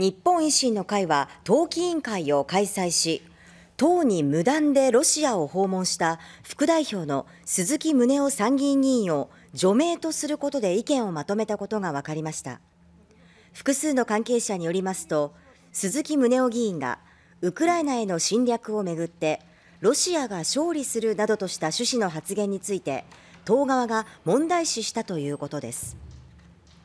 日本維新の会は党紀委員会を開催し、党に無断でロシアを訪問した副代表の鈴木宗男参議院議員を除名とすることで意見をまとめたことが分かりました。複数の関係者によりますと、鈴木宗男議員がウクライナへの侵略をめぐって、ロシアが勝利するなどとした趣旨の発言について、党側が問題視したということです。